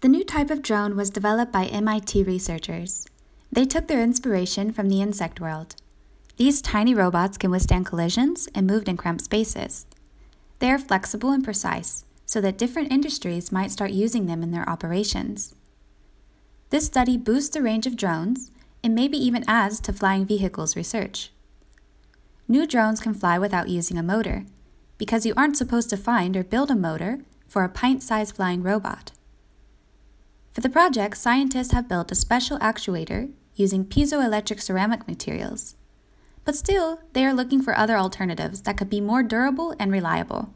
The new type of drone was developed by MIT researchers. They took their inspiration from the insect world. These tiny robots can withstand collisions and move in cramped spaces. They are flexible and precise, so that different industries might start using them in their operations. This study boosts the range of drones and maybe even adds to flying vehicles research. New drones can fly without using a motor, because you aren't supposed to find or build a motor for a pint sized flying robot. For the project, scientists have built a special actuator using piezoelectric ceramic materials. But still, they are looking for other alternatives that could be more durable and reliable.